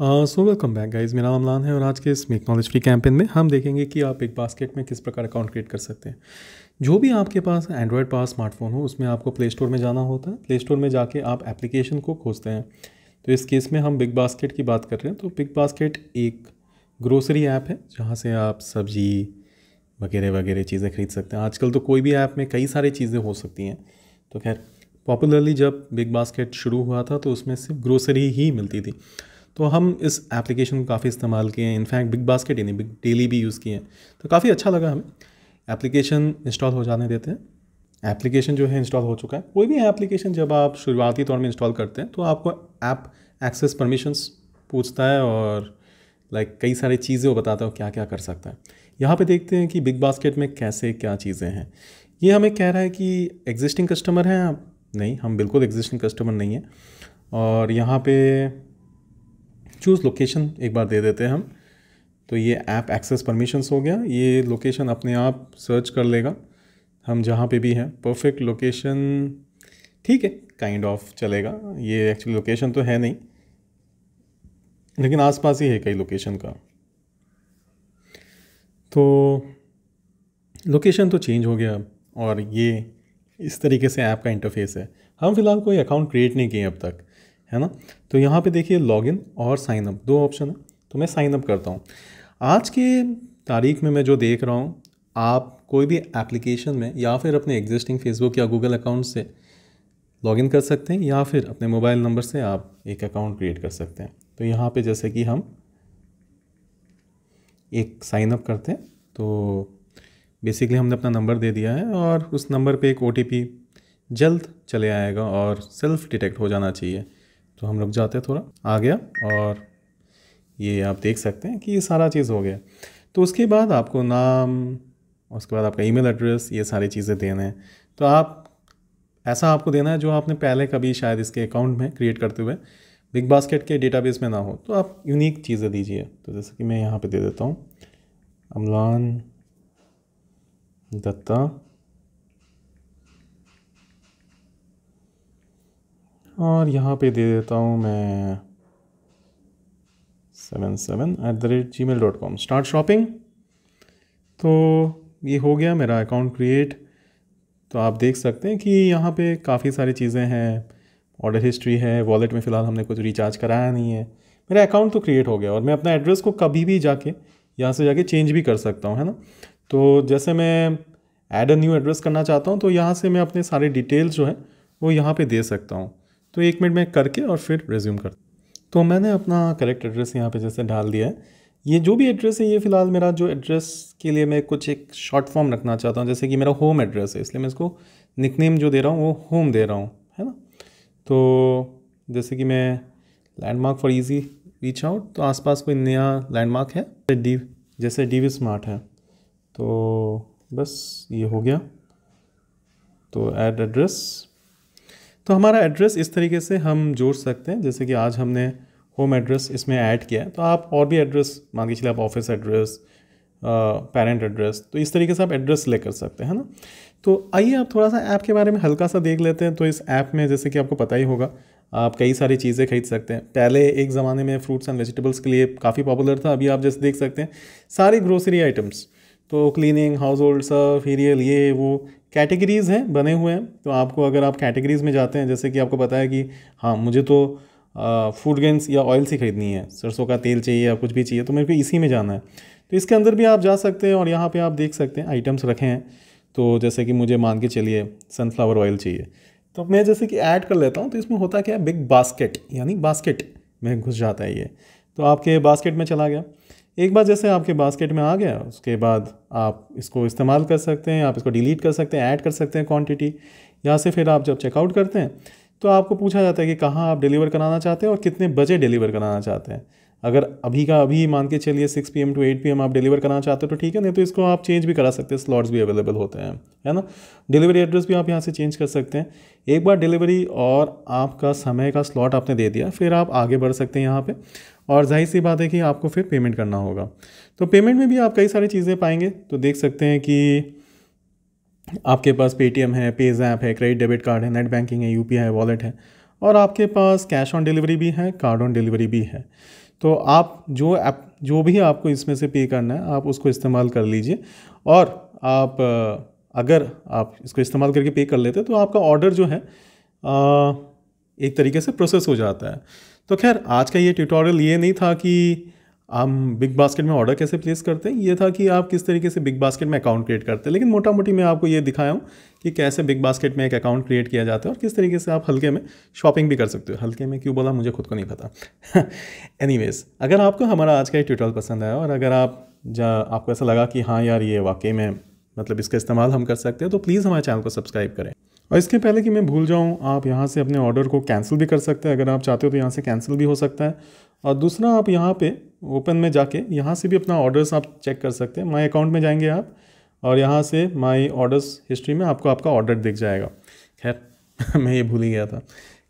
so welcome back guys मेरा नाम लान है और आज के इस मेक नॉलेज फ्री कैंपेन में हम देखेंगे कि आप एक बास्केट में किस प्रकार अकाउंट क्रिएट कर सकते हैं जो भी आपके पास एंड्रॉयड पास स्मार्टफोन हो उसमें आपको प्ले स्टोर में जाना होता है प्ले स्टोर में जाके आप एप्लीकेशन को खोजते हैं तो इस केस में हम बिग बास्केट की बात कर रहे हैं तो बिग बास्केट एक ग्रोसरी ऐप है जहाँ से आप सब्जी वगैरह वगैरह चीज़ें खरीद सकते हैं आजकल तो कोई भी ऐप में कई सारी चीज़ें हो सकती हैं तो खैर पॉपुलरली जब बिग बास्केट शुरू हुआ था तो उसमें सिर्फ ग्रोसरी ही मिलती थी तो हम इस एप्लीकेशन को काफ़ी इस्तेमाल किए हैं इनफैक्ट बिग बास्केट ही नहीं बिग डेली भी यूज़ किए हैं तो काफ़ी अच्छा लगा हमें एप्लीकेशन इंस्टॉल हो जाने देते हैं एप्लीकेशन जो है इंस्टॉल हो चुका है कोई भी एप्लीकेशन जब आप शुरुआती तौर में इंस्टॉल करते हैं तो आपको ऐप एक्सेस परमिशंस पूछता है और लाइक कई सारी चीज़ें वो बताता है क्या क्या कर सकता है यहाँ पे देखते हैं कि बिग बास्केट में कैसे क्या चीज़ें हैं ये हमें कह रहा है कि एग्जिस्टिंग कस्टमर हैं आप नहीं हम बिल्कुल एग्जिस्टिंग कस्टमर नहीं हैं और यहाँ पे चूज़ लोकेशन एक बार दे देते हैं हम तो ये ऐप एक्सेस परमिशंस हो गया ये लोकेशन अपने आप सर्च कर लेगा हम जहाँ पे भी हैं परफेक्ट लोकेशन ठीक है काइंड ऑफ चलेगा ये एक्चुअली लोकेशन तो है नहीं लेकिन आसपास ही है कई लोकेशन का तो लोकेशन तो चेंज हो गया और ये इस तरीके से ऐप का इंटरफेस है हम फिलहाल कोई अकाउंट क्रिएट नहीं किए अब तक है ना तो यहाँ पे देखिए लॉगिन और साइन अप दो ऑप्शन है तो मैं साइन अप करता हूँ आज के तारीख में मैं जो देख रहा हूँ आप कोई भी एप्लीकेशन में या फिर अपने एग्जिस्टिंग फेसबुक या गूगल अकाउंट से लॉगिन कर सकते हैं या फिर अपने मोबाइल नंबर से आप एक अकाउंट क्रिएट कर सकते हैं तो यहाँ पे जैसे कि हम एक साइन अप करते हैं तो बेसिकली हमने अपना नंबर दे दिया है और उस नंबर पे एक ओ जल्द चले आएगा और सेल्फ डिटेक्ट हो जाना चाहिए तो हम रुक जाते हैं थोड़ा आ गया और ये आप देख सकते हैं कि ये सारा चीज़ हो गया तो उसके बाद आपको नाम उसके बाद आपका ईमेल एड्रेस ये सारी चीज़ें देने हैं तो आप ऐसा आपको देना है जो आपने पहले कभी शायद इसके अकाउंट में क्रिएट करते हुए बिग बास्केट के डेटाबेस में ना हो तो आप यूनिक चीज़ें दीजिए तो जैसे कि मैं यहाँ पे दे देता हूँ अमलान दत्ता और यहाँ पे दे देता हूँ मैं seven seven at the rate G mail dot com start shopping तो ये हो गया मेरा अकाउंट क्रिएट तो आप देख सकते हैं कि यहाँ पे काफ़ी सारी चीज़ें हैं ऑर्डर हिस्ट्री है वॉलेट में फ़िलहाल हमने कुछ रिचार्ज कराया नहीं है मेरा अकाउंट तो क्रिएट हो गया और मैं अपना एड्रेस को कभी भी जाके यहाँ से जाके चेंज भी कर सकता हूँ है ना तो जैसे मैं ऐड अ न्यू एड्रेस करना चाहता हूँ तो यहाँ से मैं अपने सारे डिटेल्स जो है वो यहाँ पे दे सकता हूँ तो एक मिनट में करके और फिर रेज्यूम कर तो मैंने अपना करेक्ट एड्रेस यहाँ पे जैसे डाल दिया है ये जो भी एड्रेस है ये फ़िलहाल मेरा जो एड्रेस के लिए मैं कुछ एक शॉर्ट फॉर्म रखना चाहता हूँ जैसे कि मेरा होम एड्रेस है इसलिए मैं इसको निकनेम जो दे रहा हूँ वो होम दे रहा हूँ है ना तो जैसे कि मैं landmark for easy reach out तो आसपास कोई नया लैंडमार्क है डी जैसे डी वी स्मार्ट है तो बस ये हो गया तो एड एड्रेस तो हमारा एड्रेस इस तरीके से हम जोड़ सकते हैं जैसे कि आज हमने होम एड्रेस इसमें ऐड किया है तो आप और भी एड्रेस मान के चलिए आप ऑफिस एड्रेस पेरेंट एड्रेस तो इस तरीके से आप एड्रेस ले कर सकते हैं ना तो आइए आप थोड़ा सा ऐप के बारे में हल्का सा देख लेते हैं तो इस ऐप में जैसे कि आपको पता ही होगा आप कई सारी चीज़ें खरीद सकते हैं पहले एक ज़माने में फ्रूट्स एंड वेजिटेबल्स के लिए काफ़ी पॉपुलर था अभी आप जैसे देख सकते हैं सारी ग्रोसरी आइटम्स तो क्लीनिंग हाउस होल्ड सर्फ हीरियल ये वो कैटेगरीज़ हैं बने हुए हैं तो आपको अगर आप कैटेगरीज़ में जाते हैं जैसे कि आपको पता है कि हाँ मुझे तो फूड गेंस या ऑयल ही ख़रीदनी है सरसों का तेल चाहिए या कुछ भी चाहिए तो मेरे को इसी में जाना है तो इसके अंदर भी आप जा सकते हैं और यहाँ पे आप देख सकते हैं आइटम्स रखे हैं तो जैसे कि मुझे मान के चलिए सनफ्लावर ऑयल चाहिए तो मैं जैसे कि ऐड कर लेता हूँ तो इसमें होता क्या है बिग बास्केट यानी बास्केट में घुस जाता है ये तो आपके बास्केट में चला गया एक बार जैसे आपके बास्केट में आ गया उसके बाद आप इसको इस्तेमाल कर सकते हैं आप इसको डिलीट कर सकते हैं ऐड कर सकते हैं क्वांटिटी यहाँ से फिर आप जब चेकआउट करते हैं तो आपको पूछा जाता है कि कहाँ आप डिलीवर कराना चाहते हैं और कितने बजे डिलीवर कराना चाहते हैं अगर अभी का अभी मान के चलिए six P two eight P आप डिलीवर करना चाहते हो तो ठीक है नहीं तो इसको आप चेंज भी करा सकते हैं स्लॉट्स भी अवेलेबल होते हैं है ना डिलीवरी एड्रेस भी आप यहाँ से चेंज कर सकते हैं एक बार डिलीवरी और आपका समय का स्लॉट आपने दे दिया फिर आप आगे बढ़ सकते हैं यहाँ पर और जाहिर सी बात है कि आपको फिर पेमेंट करना होगा तो पेमेंट में भी आप कई सारी चीज़ें पाएंगे तो देख सकते हैं कि आपके पास पेटीएम है पेजैप है क्रेडिट डेबिट कार्ड है नेट बैंकिंग है यूपीआई है वॉलेट है और आपके पास कैश ऑन डिलीवरी भी है कार्ड ऑन डिलीवरी भी है तो आप जो ऐप जो भी आपको इसमें से पे करना है आप उसको इस्तेमाल कर लीजिए और आप अगर आप इसको इस्तेमाल करके पे कर लेते तो आपका ऑर्डर जो है एक तरीके से प्रोसेस हो जाता है तो खैर आज का ये ट्यूटोरियल ये नहीं था कि हम बिग बास्केट में ऑर्डर कैसे प्लेस करते हैं ये था कि आप किस तरीके से बिग बास्केट में अकाउंट क्रिएट करते हैं लेकिन मोटा मोटी मैं आपको ये दिखाया हूँ कि कैसे बिग बास्केट में एक अकाउंट क्रिएट किया जाता है और किस तरीके से आप हल्के में शॉपिंग भी कर सकते हो हल्के में क्यों बोला मुझे खुद को नहीं पता एनी अगर आपको हमारा आज का ये ट्यूटोरियल पसंद आया और अगर आप जा आपको ऐसा लगा कि हाँ यार ये वाकई में मतलब इसका इस्तेमाल हम कर सकते हैं तो प्लीज़ हमारे चैनल को सब्सक्राइब करें और इसके पहले कि मैं भूल जाऊँ आप यहाँ से अपने ऑर्डर को कैंसिल भी कर सकते हैं अगर आप चाहते हो तो यहाँ से कैंसिल भी हो सकता है और दूसरा आप यहाँ पे ओपन में जाके यहाँ से भी अपना ऑर्डर्स आप चेक कर सकते हैं माई अकाउंट में जाएंगे आप और यहाँ से माई ऑर्डर्स हिस्ट्री में आपको आपका ऑर्डर दिख जाएगा खैर मैं ये भूल ही गया था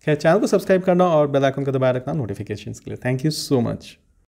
खैर चैनल को सब्सक्राइब करना और बेल आइकन को दबाए रखना नोटिफिकेशंस के लिए थैंक यू सो मच